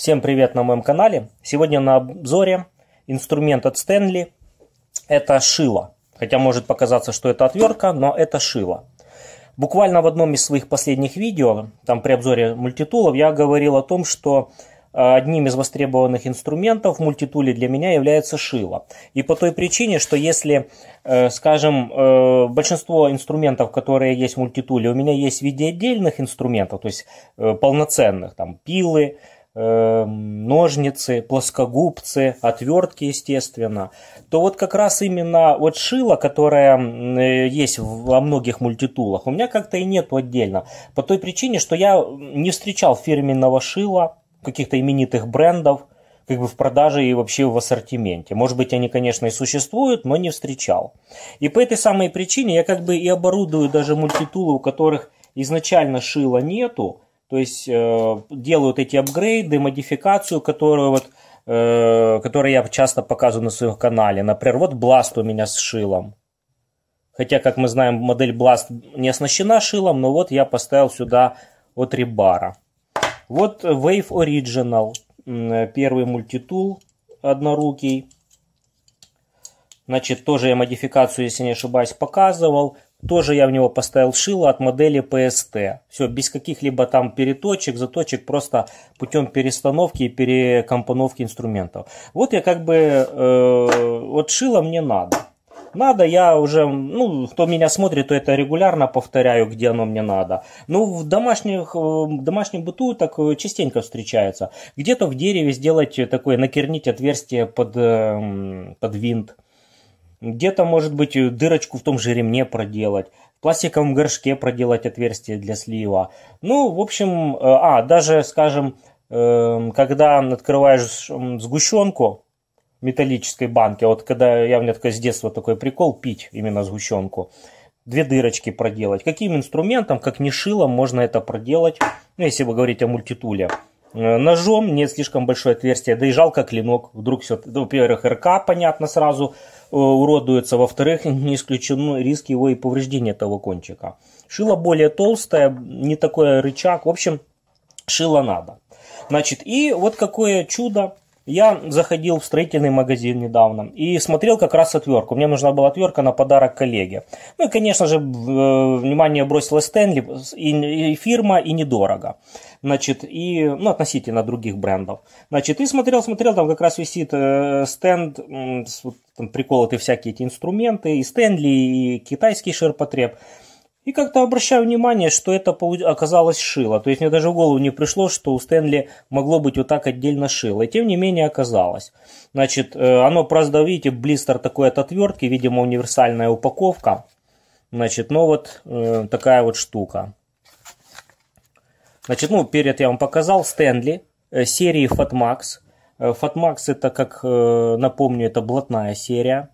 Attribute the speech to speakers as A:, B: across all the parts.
A: Всем привет на моем канале. Сегодня на обзоре инструмент от Стэнли. Это шило. Хотя может показаться, что это отвертка, но это шило. Буквально в одном из своих последних видео, там при обзоре мультитулов, я говорил о том, что э, одним из востребованных инструментов в мультитуле для меня является шило. И по той причине, что если, э, скажем, э, большинство инструментов, которые есть в мультитуле, у меня есть в виде отдельных инструментов, то есть полноценных, там пилы, Эм, ножницы, плоскогубцы, отвертки, естественно, то вот как раз именно вот шило, которое э, есть во многих мультитулах, у меня как-то и нету отдельно. По той причине, что я не встречал фирменного шила, каких-то именитых брендов, как бы в продаже и вообще в ассортименте. Может быть, они, конечно, и существуют, но не встречал. И по этой самой причине я как бы и оборудую даже мультитулы, у которых изначально шила нету, то есть э, делают эти апгрейды, модификацию, которую вот э, которую я часто показываю на своем канале. Например, вот Blast у меня с шилом. Хотя, как мы знаем, модель Blast не оснащена шилом, но вот я поставил сюда вот Рибара. Вот Wave Original, первый мультитул однорукий. Значит, тоже я модификацию, если не ошибаюсь, показывал. Тоже я в него поставил шило от модели PST. Все, без каких-либо там переточек, заточек, просто путем перестановки и перекомпоновки инструментов. Вот я как бы, э, вот шило мне надо. Надо, я уже, ну, кто меня смотрит, то это регулярно повторяю, где оно мне надо. Ну, в домашних, э, в домашнем быту так э, частенько встречается. Где-то в дереве сделать такое, накернить отверстие под, э, под винт. Где-то, может быть, дырочку в том же ремне проделать, в пластиковом горшке проделать отверстие для слива. Ну, в общем, э, а, даже, скажем, эм, когда открываешь сгущенку металлической банки, вот когда я мне такой с детства такой прикол пить именно сгущенку, две дырочки проделать. Каким инструментом, как не шилом можно это проделать, ну, если вы говорите о мультитуле. Э, ножом, нет слишком большое отверстие, да и жалко клинок. Вдруг все, ну, во-первых, РК, понятно, сразу э, уродуется, во-вторых, не исключен риск его и повреждения того кончика. Шило более толстое, не такой рычаг, в общем, шило надо. Значит, и вот какое чудо, я заходил в строительный магазин недавно и смотрел как раз отвертку. Мне нужна была отвертка на подарок коллеге. Ну и, конечно же, э, внимание бросила Стэнли, и, фирма, и недорого. Значит, и, ну, относительно других брендов. Значит, и смотрел, смотрел, там как раз висит э, стенд, э, там приколоты всякие эти инструменты, и Стэнли, и китайский ширпотреб. И как-то обращаю внимание, что это оказалось шило. То есть мне даже в голову не пришло, что у Стэнли могло быть вот так отдельно шило. И тем не менее оказалось. Значит, э, оно просто, видите, блистер такой от отвертки, видимо, универсальная упаковка. Значит, ну вот э, такая вот штука. Значит, ну, перед я вам показал Стэнли э, серии Fatmax. Э, Fatmax это, как э, напомню, это блатная серия.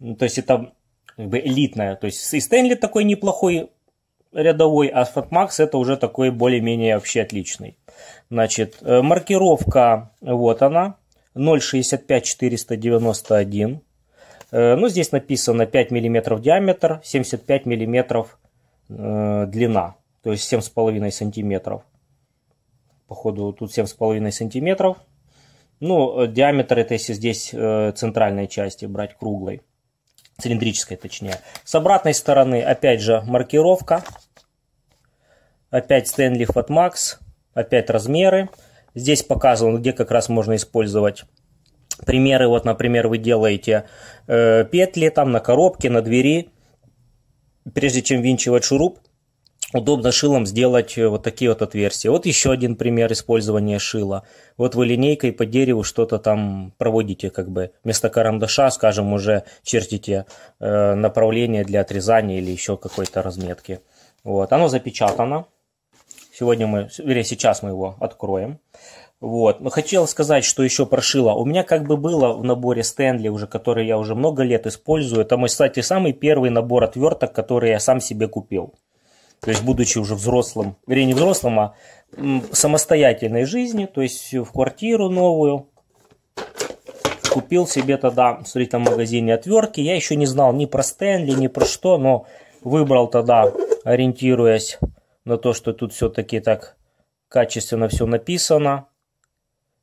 A: То есть это как бы элитная. То есть и Стэнли такой неплохой рядовой, а Fatmax это уже такой более-менее вообще отличный. Значит, э, маркировка, вот она, 0,65491. Э, ну, здесь написано 5 мм диаметр, 75 мм э, длина, то есть 7,5 сантиметров. Походу, тут 7,5 сантиметров. Ну, диаметр это если здесь центральной части брать круглый цилиндрической точнее. С обратной стороны опять же маркировка, опять Stanley Fatmax, опять размеры. Здесь показано, где как раз можно использовать примеры. Вот, например, вы делаете э, петли там на коробке, на двери. Прежде чем винчивать шуруп, удобно шилом сделать э, вот такие вот отверстия. Вот еще один пример использования шила. Вот вы линейкой по дереву что-то там проводите, как бы вместо карандаша, скажем, уже чертите э, направление для отрезания или еще какой-то разметки. Вот, оно запечатано. Сегодня мы, вернее, сейчас мы его откроем. Вот. Но хотел сказать, что еще прошила. У меня как бы было в наборе Стэнли уже, который я уже много лет использую. Это мой, кстати, самый первый набор отверток, который я сам себе купил то есть будучи уже взрослым, вернее не взрослым, а самостоятельной жизни, то есть в квартиру новую, купил себе тогда в строительном магазине отвертки. Я еще не знал ни про Стэнли, ни про что, но выбрал тогда, ориентируясь на то, что тут все-таки так качественно все написано.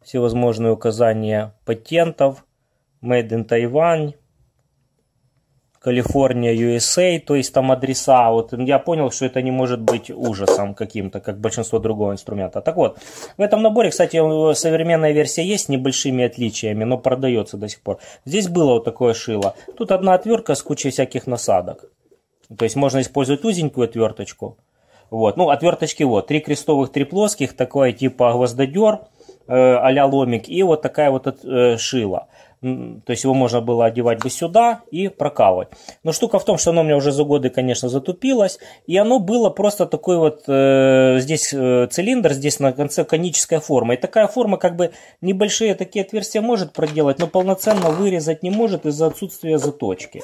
A: Всевозможные указания патентов, Made in Taiwan – Калифорния, USA, то есть там адреса. Вот я понял, что это не может быть ужасом каким-то, как большинство другого инструмента. Так вот, в этом наборе, кстати, современная версия есть с небольшими отличиями, но продается до сих пор. Здесь было вот такое шило. Тут одна отвертка с кучей всяких насадок. То есть можно использовать узенькую отверточку. Вот. Ну, отверточки вот. Три крестовых, три плоских, такое типа гвоздодер э, а ломик, и вот такая вот э, шила то есть его можно было одевать бы сюда и прокалывать. Но штука в том, что оно у меня уже за годы, конечно, затупилось, и оно было просто такой вот, э, здесь э, цилиндр, здесь на конце коническая форма. И такая форма как бы небольшие такие отверстия может проделать, но полноценно вырезать не может из-за отсутствия заточки.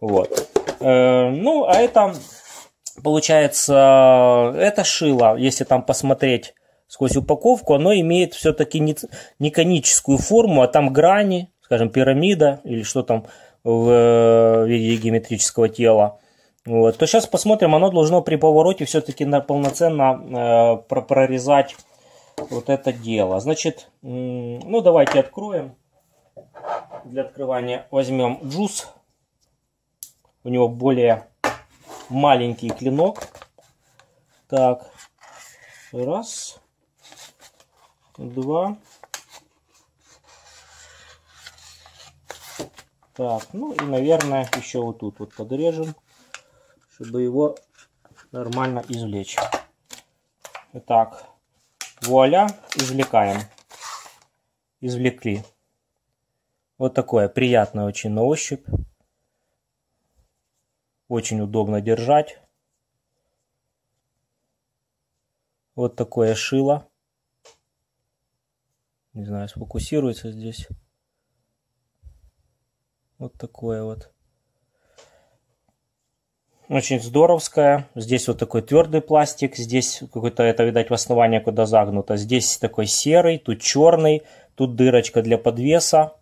A: Вот. Э, ну, а это, получается, это шило, если там посмотреть сквозь упаковку, оно имеет все-таки не, не коническую форму, а там грани, скажем, пирамида или что там э, в виде геометрического тела, вот, то сейчас посмотрим, оно должно при повороте все-таки полноценно э, прорезать вот это дело. Значит, ну давайте откроем. Для открывания возьмем джуз. У него более маленький клинок. Так, раз, два, Так, ну и, наверное, еще вот тут вот подрежем, чтобы его нормально извлечь. Итак, вуаля, извлекаем. Извлекли. Вот такое приятное очень на ощупь. Очень удобно держать. Вот такое шило. Не знаю, сфокусируется здесь. Вот такое вот. Очень здоровская. Здесь вот такой твердый пластик. Здесь какой-то, это, видать, в основании куда загнуто. Здесь такой серый, тут черный. Тут дырочка для подвеса.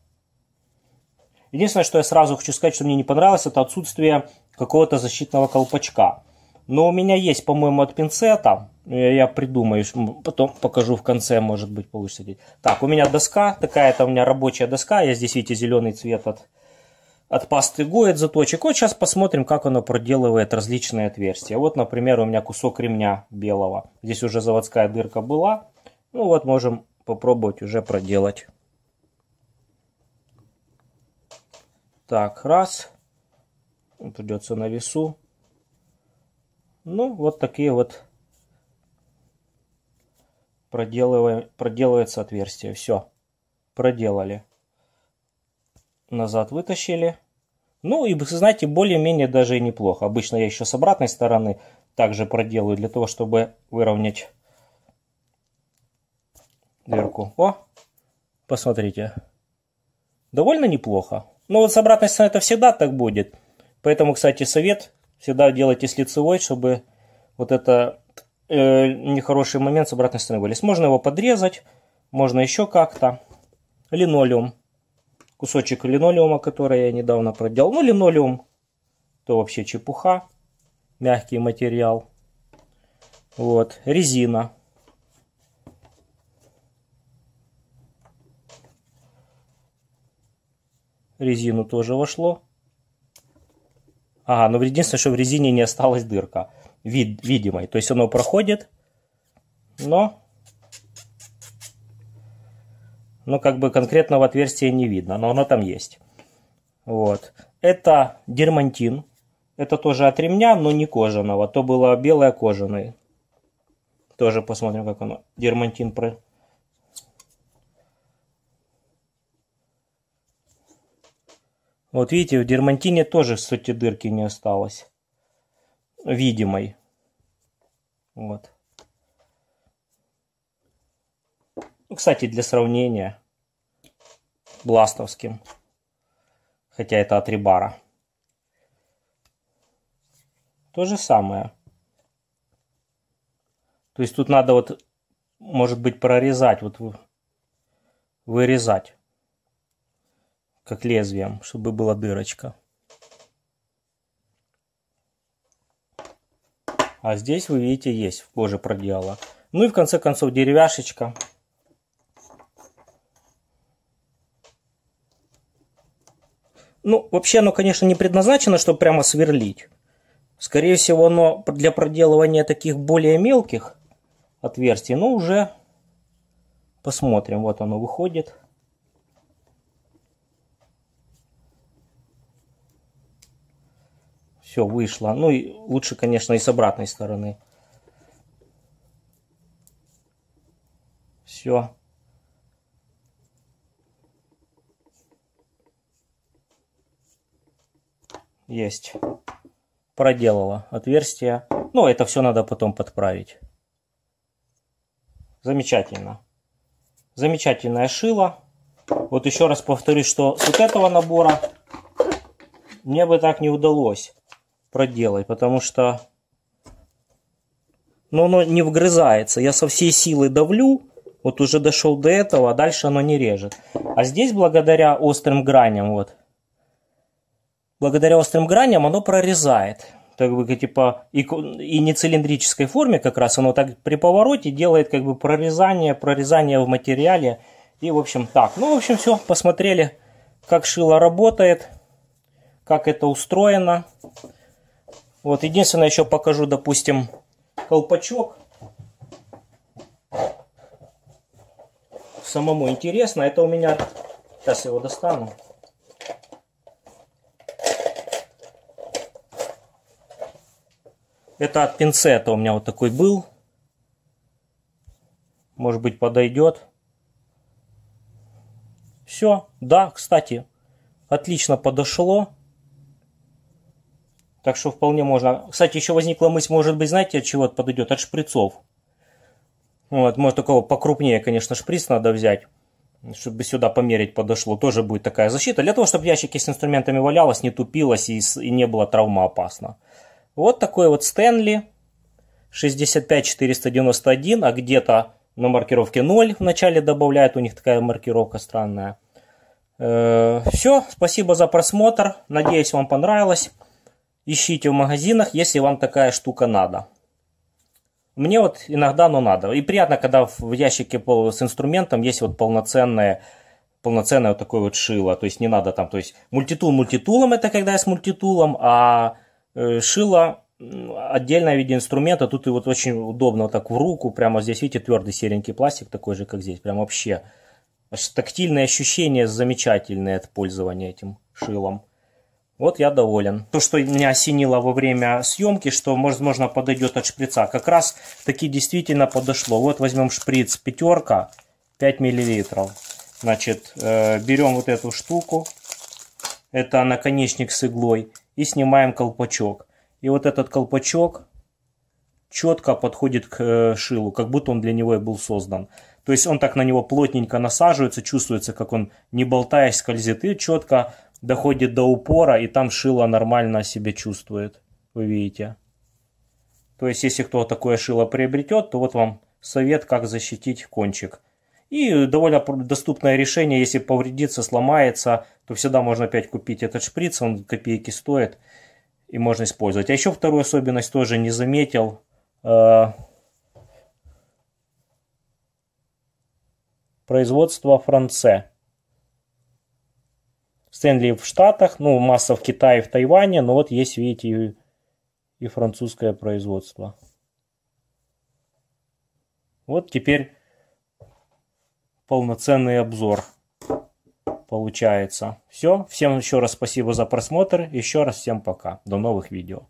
A: Единственное, что я сразу хочу сказать, что мне не понравилось, это отсутствие какого-то защитного колпачка. Но у меня есть, по-моему, от пинцета. Я придумаю, потом покажу в конце, может быть, получится. Так, у меня доска такая, это у меня рабочая доска. Я здесь, видите, зеленый цвет от от пасты Go, от заточек. Вот сейчас посмотрим, как оно проделывает различные отверстия. Вот, например, у меня кусок ремня белого. Здесь уже заводская дырка была. Ну вот, можем попробовать уже проделать. Так, раз. Ну, придется на весу. Ну, вот такие вот проделываем, проделывается отверстие. Все, проделали назад вытащили. Ну и, знаете, более-менее даже и неплохо. Обычно я еще с обратной стороны также проделаю для того, чтобы выровнять дверку. О, посмотрите. Довольно неплохо. Но ну, вот с обратной стороны это всегда так будет. Поэтому, кстати, совет всегда делайте с лицевой, чтобы вот это э, нехороший момент с обратной стороны вылез. Можно его подрезать, можно еще как-то. Линолеум кусочек линолеума, который я недавно проделал. Ну, линолеум, то вообще чепуха, мягкий материал. Вот, резина. Резину тоже вошло. Ага, ну единственное, что в резине не осталась дырка вид, видимой. То есть оно проходит, но но ну, как бы конкретного отверстия не видно, но оно там есть. Вот. Это дермантин. Это тоже от ремня, но не кожаного. То было белое кожаное. Тоже посмотрим, как оно. Дермантин про... Вот видите, в дермантине тоже, сути, дырки не осталось. Видимой. Вот. Ну, кстати, для сравнения, бластовским. Хотя это от Рибара. То же самое. То есть тут надо вот, может быть, прорезать, вот вырезать, как лезвием, чтобы была дырочка. А здесь, вы видите, есть тоже проделала. Ну и в конце концов деревяшечка. Ну, вообще оно, конечно, не предназначено, чтобы прямо сверлить. Скорее всего, оно для проделывания таких более мелких отверстий. Но ну, уже посмотрим. Вот оно выходит. Все, вышло. Ну и лучше, конечно, и с обратной стороны. Все. есть. Проделала отверстие. Ну, это все надо потом подправить. Замечательно. Замечательное шило. Вот еще раз повторюсь, что с вот этого набора мне бы так не удалось проделать, потому что но ну, оно не вгрызается. Я со всей силы давлю, вот уже дошел до этого, а дальше оно не режет. А здесь, благодаря острым граням, вот, благодаря острым граням оно прорезает. Так бы, типа, и, и не цилиндрической форме как раз, оно так при повороте делает как бы прорезание, прорезание в материале. И, в общем, так. Ну, в общем, все, посмотрели, как шило работает, как это устроено. Вот, единственное, еще покажу, допустим, колпачок. Самому интересно, это у меня... Сейчас его достану. Это от пинцета у меня вот такой был. Может быть, подойдет. Все. Да, кстати, отлично подошло. Так что вполне можно. Кстати, еще возникла мысль, может быть, знаете, от чего это подойдет? От шприцов. Ну вот, может, такого покрупнее, конечно, шприц надо взять, чтобы сюда померить подошло. Тоже будет такая защита. Для того, чтобы ящики с инструментами валялось, не тупилось и, и не было травмоопасно. Вот такой вот Стэнли 65491, а где-то на маркировке 0 вначале добавляют, у них такая маркировка странная. Э, Все, спасибо за просмотр, надеюсь вам понравилось. Ищите в магазинах, если вам такая штука надо. Мне вот иногда, но надо. И приятно, когда в ящике с инструментом есть вот полноценное, полноценное вот такое вот шило. То есть не надо там, то есть мультитул мультитулом это когда я с мультитулом, а Э, шило отдельное в виде инструмента. Тут и вот очень удобно вот так в руку. Прямо здесь, видите, твердый серенький пластик, такой же, как здесь. Прям вообще тактильные ощущения замечательные от пользования этим шилом. Вот я доволен. То, что меня осенило во время съемки, что, возможно, подойдет от шприца. Как раз таки действительно подошло. Вот возьмем шприц пятерка, 5 миллилитров. Значит, э, берем вот эту штуку. Это наконечник с иглой и снимаем колпачок. И вот этот колпачок четко подходит к э, шилу, как будто он для него и был создан. То есть он так на него плотненько насаживается, чувствуется, как он, не болтаясь, скользит и четко доходит до упора, и там шило нормально себя чувствует. Вы видите. То есть, если кто такое шило приобретет, то вот вам совет, как защитить кончик. И довольно доступное решение, если повредится, сломается, то всегда можно опять купить этот шприц, он копейки стоит и можно использовать. А еще вторую особенность тоже не заметил. Э, производство Франце. Стэнли в Штатах, ну масса в Китае, в Тайване, но вот есть, видите, и, и французское производство. Вот теперь полноценный обзор получается. Все, всем еще раз спасибо за просмотр, еще раз всем пока, до новых видео.